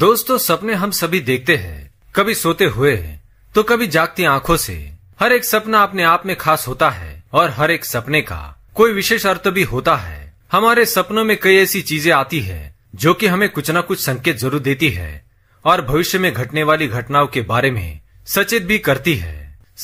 दोस्तों सपने हम सभी देखते हैं कभी सोते हुए तो कभी जागती आंखों से हर एक सपना अपने आप में खास होता है और हर एक सपने का कोई विशेष अर्थ भी होता है हमारे सपनों में कई ऐसी चीजें आती है जो कि हमें कुछ न कुछ संकेत जरूर देती है और भविष्य में घटने वाली घटनाओं के बारे में सचेत भी करती है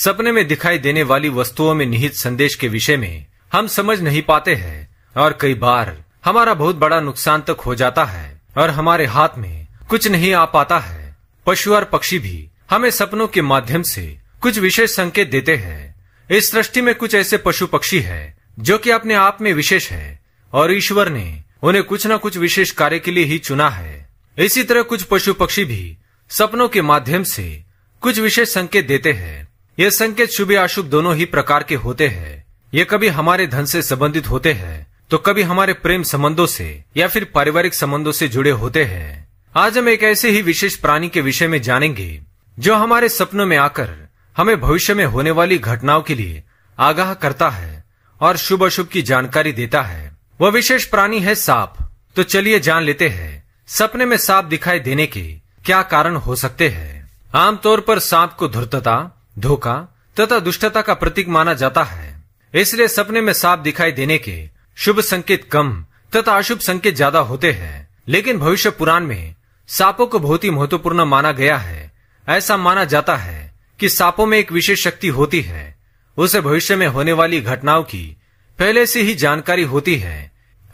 सपने में दिखाई देने वाली वस्तुओं में निहित संदेश के विषय में हम समझ नहीं पाते हैं और कई बार हमारा बहुत बड़ा नुकसान तक हो जाता है और हमारे हाथ में कुछ नहीं आ पाता है पशु और पक्षी भी हमें सपनों के माध्यम से कुछ विशेष संकेत देते हैं इस सृष्टि में कुछ ऐसे पशु पक्षी हैं जो कि अपने आप में विशेष है और ईश्वर ने उन्हें कुछ न कुछ विशेष कार्य के लिए ही चुना है इसी तरह कुछ पशु पक्षी भी सपनों के माध्यम से कुछ विशेष संकेत देते हैं ये संकेत शुभ अशुभ दोनों ही प्रकार के होते हैं ये कभी हमारे धन से संबंधित होते हैं तो कभी हमारे प्रेम संबंधों से या फिर पारिवारिक संबंधों से जुड़े होते हैं आज हम एक ऐसे ही विशेष प्राणी के विषय में जानेंगे जो हमारे सपनों में आकर हमें भविष्य में होने वाली घटनाओं के लिए आगाह करता है और शुभ अशुभ की जानकारी देता है वह विशेष प्राणी है सांप तो चलिए जान लेते हैं सपने में सांप दिखाई देने के क्या कारण हो सकते हैं आमतौर पर सांप को धूर्तता धोखा तथा दुष्टता का प्रतीक माना जाता है इसलिए सपने में सांप दिखाई देने के शुभ संकेत कम तथा अशुभ संकेत ज्यादा होते हैं लेकिन भविष्य पुराण में सांपों को बहुत ही महत्वपूर्ण माना गया है ऐसा माना जाता है कि सांपों में एक विशेष शक्ति होती है उसे भविष्य में होने वाली घटनाओं की पहले से ही जानकारी होती है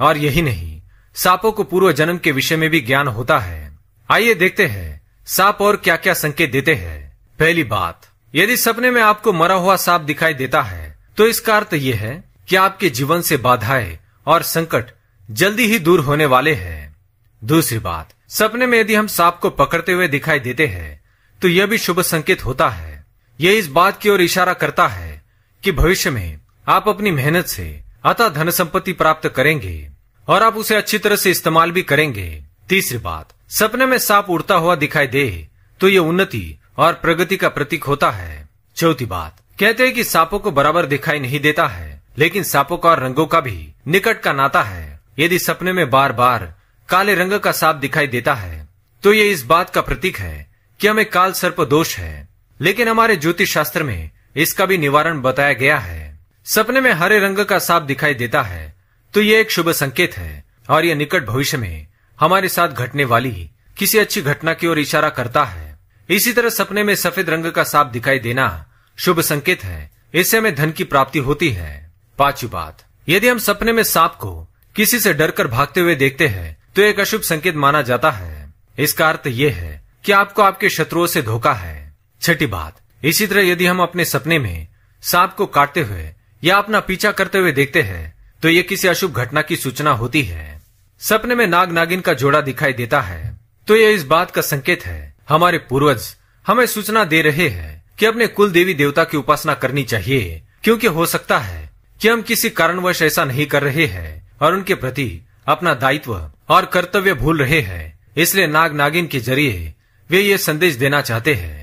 और यही नहीं सांपों को पूर्व जन्म के विषय में भी ज्ञान होता है आइए देखते हैं सांप और क्या क्या संकेत देते हैं पहली बात यदि सपने में आपको मरा हुआ सांप दिखाई देता है तो इसका अर्थ यह है कि आपके जीवन से बाधाएं और संकट जल्दी ही दूर होने वाले हैं दूसरी बात सपने में यदि हम सांप को पकड़ते हुए दिखाई देते हैं तो यह भी शुभ संकेत होता है यह इस बात की ओर इशारा करता है कि भविष्य में आप अपनी मेहनत से अतः धन संपत्ति प्राप्त करेंगे और आप उसे अच्छी तरह से इस्तेमाल भी करेंगे तीसरी बात सपने में सांप उड़ता हुआ दिखाई दे तो ये उन्नति और प्रगति का प्रतीक होता है चौथी बात कहते हैं कि सांपों को बराबर दिखाई नहीं देता है लेकिन सांपों का और रंगों का भी निकट का नाता है यदि सपने में बार बार काले रंग का सांप दिखाई देता है तो ये इस बात का प्रतीक है कि हमें काल सर्प दोष है लेकिन हमारे ज्योतिष शास्त्र में इसका भी निवारण बताया गया है सपने में हरे रंग का सांप दिखाई देता है तो ये एक शुभ संकेत है और ये निकट भविष्य में हमारे साथ घटने वाली किसी अच्छी घटना की ओर इशारा करता है इसी तरह सपने में सफेद रंग का सांप दिखाई देना शुभ संकेत है इससे हमें धन की प्राप्ति होती है पांचवी बात यदि हम सपने में सांप को किसी से डरकर भागते हुए देखते हैं तो एक अशुभ संकेत माना जाता है इसका अर्थ ये है कि आपको आपके शत्रुओं से धोखा है छठी बात इसी तरह यदि हम अपने सपने में सांप को काटते हुए या अपना पीछा करते हुए देखते हैं तो ये किसी अशुभ घटना की सूचना होती है सपने में नाग नागिन का जोड़ा दिखाई देता है तो ये इस बात का संकेत है हमारे पूर्वज हमें सूचना दे रहे हैं कि अपने कुल देवी देवता की उपासना करनी चाहिए क्योंकि हो सकता है कि हम किसी कारणवश ऐसा नहीं कर रहे हैं और उनके प्रति अपना दायित्व और कर्तव्य भूल रहे हैं इसलिए नाग नागिन के जरिए वे ये संदेश देना चाहते हैं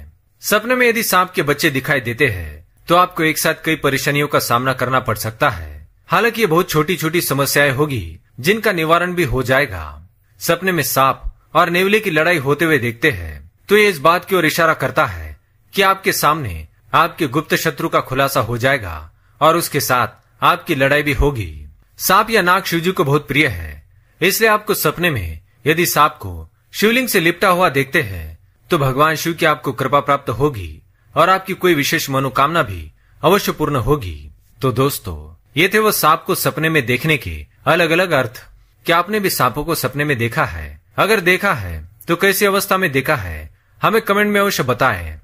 सपने में यदि सांप के बच्चे दिखाई देते हैं तो आपको एक साथ कई परेशानियों का सामना करना पड़ सकता है हालांकि ये बहुत छोटी छोटी समस्याएं होगी जिनका निवारण भी हो जाएगा सपने में सांप और नेवले की लड़ाई होते हुए देखते हैं तो ये इस बात की ओर इशारा करता है कि आपके सामने आपके गुप्त शत्रु का खुलासा हो जाएगा और उसके साथ आपकी लड़ाई भी होगी सांप या नाग शिवजी को बहुत प्रिय है इसलिए आपको सपने में यदि सांप को शिवलिंग से लिपटा हुआ देखते हैं तो भगवान शिव की आपको कृपा प्राप्त होगी और आपकी कोई विशेष मनोकामना भी अवश्य पूर्ण होगी तो दोस्तों ये थे वो सांप को सपने में देखने के अलग अलग अर्थ क्या आपने भी सांपों को सपने में देखा है अगर देखा है तो कैसी अवस्था में देखा है हमें कमेंट में अवश्य बताएं